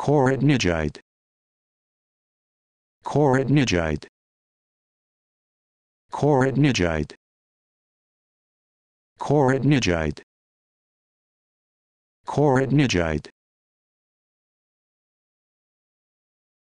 Corotnigide. Corotnigide. Corotnigide. Corotnigide. Corotnigide.